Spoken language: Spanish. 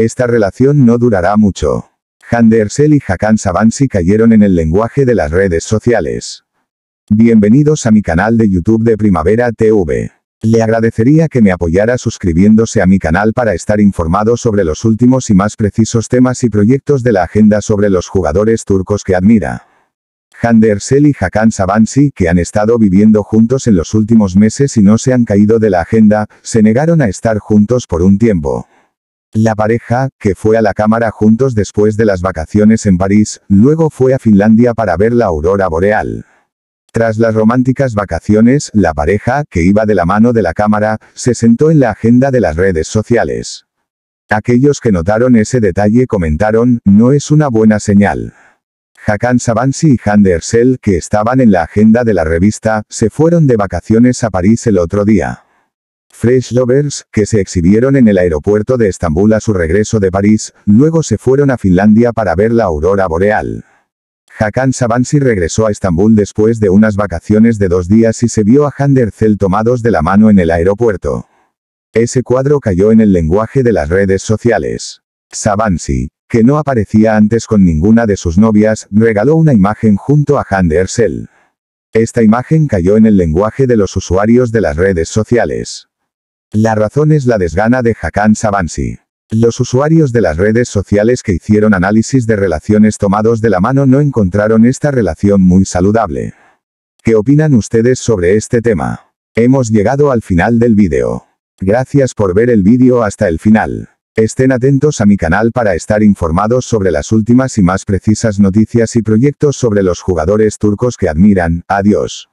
Esta relación no durará mucho. Handersel y Hakan Savansi cayeron en el lenguaje de las redes sociales. Bienvenidos a mi canal de YouTube de Primavera TV. Le agradecería que me apoyara suscribiéndose a mi canal para estar informado sobre los últimos y más precisos temas y proyectos de la agenda sobre los jugadores turcos que admira. Hander y Hakan Savansi, que han estado viviendo juntos en los últimos meses y no se han caído de la agenda, se negaron a estar juntos por un tiempo. La pareja, que fue a la cámara juntos después de las vacaciones en París, luego fue a Finlandia para ver la aurora boreal. Tras las románticas vacaciones, la pareja, que iba de la mano de la cámara, se sentó en la agenda de las redes sociales. Aquellos que notaron ese detalle comentaron, no es una buena señal. Hakan Savansi y Han Dersel, que estaban en la agenda de la revista, se fueron de vacaciones a París el otro día. Fresh Lovers, que se exhibieron en el aeropuerto de Estambul a su regreso de París, luego se fueron a Finlandia para ver la aurora boreal. Hakan Savansi regresó a Estambul después de unas vacaciones de dos días y se vio a Hander Zell tomados de la mano en el aeropuerto. Ese cuadro cayó en el lenguaje de las redes sociales. Savansi, que no aparecía antes con ninguna de sus novias, regaló una imagen junto a Hander Zell. Esta imagen cayó en el lenguaje de los usuarios de las redes sociales. La razón es la desgana de Hakan Savansi. Los usuarios de las redes sociales que hicieron análisis de relaciones tomados de la mano no encontraron esta relación muy saludable. ¿Qué opinan ustedes sobre este tema? Hemos llegado al final del vídeo. Gracias por ver el vídeo hasta el final. Estén atentos a mi canal para estar informados sobre las últimas y más precisas noticias y proyectos sobre los jugadores turcos que admiran. Adiós.